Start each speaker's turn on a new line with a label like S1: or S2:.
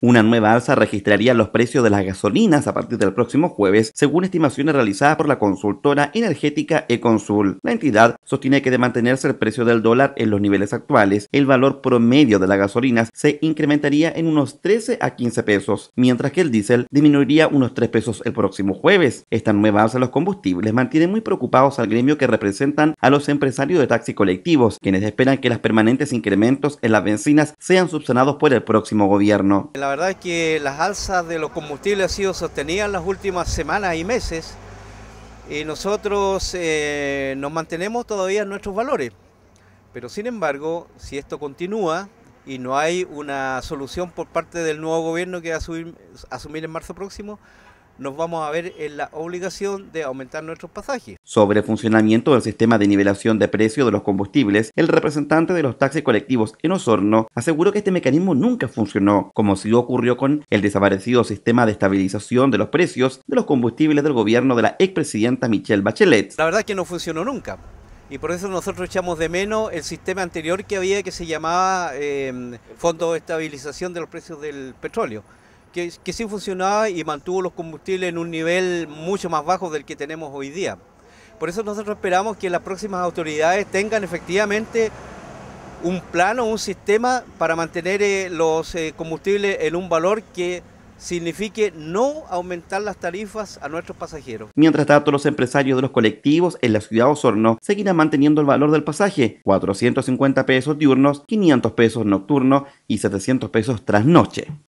S1: Una nueva alza registraría los precios de las gasolinas a partir del próximo jueves, según estimaciones realizadas por la consultora energética Econsul. La entidad sostiene que de mantenerse el precio del dólar en los niveles actuales, el valor promedio de las gasolinas se incrementaría en unos 13 a 15 pesos, mientras que el diésel disminuiría unos 3 pesos el próximo jueves. Esta nueva alza de los combustibles mantiene muy preocupados al gremio que representan a los empresarios de taxi colectivos, quienes esperan que los permanentes incrementos en las bencinas sean subsanados por el próximo gobierno
S2: la verdad es que las alzas de los combustibles han sido sostenidas en las últimas semanas y meses y nosotros eh, nos mantenemos todavía en nuestros valores. Pero sin embargo, si esto continúa y no hay una solución por parte del nuevo gobierno que va a asumir en marzo próximo, nos vamos a ver en la obligación de aumentar nuestros pasajes.
S1: Sobre el funcionamiento del sistema de nivelación de precios de los combustibles, el representante de los taxis colectivos en Osorno aseguró que este mecanismo nunca funcionó, como si ocurrió con el desaparecido sistema de estabilización de los precios de los combustibles del gobierno de la expresidenta Michelle Bachelet.
S2: La verdad es que no funcionó nunca. Y por eso nosotros echamos de menos el sistema anterior que había que se llamaba eh, Fondo de Estabilización de los Precios del Petróleo que, sí funcionaba y mantuvo los combustibles en un nivel mucho más bajo del que tenemos hoy día. Por eso nosotros esperamos que las próximas autoridades tengan efectivamente un plano, un sistema para mantener eh, los eh, combustibles en un valor que signifique no aumentar las tarifas a nuestros pasajeros. Mientras
S1: tanto, los empresarios de los colectivos en la ciudad de Osorno seguirán manteniendo el valor del pasaje, 450 pesos diurnos, 500 pesos nocturnos y 700 pesos trasnoche.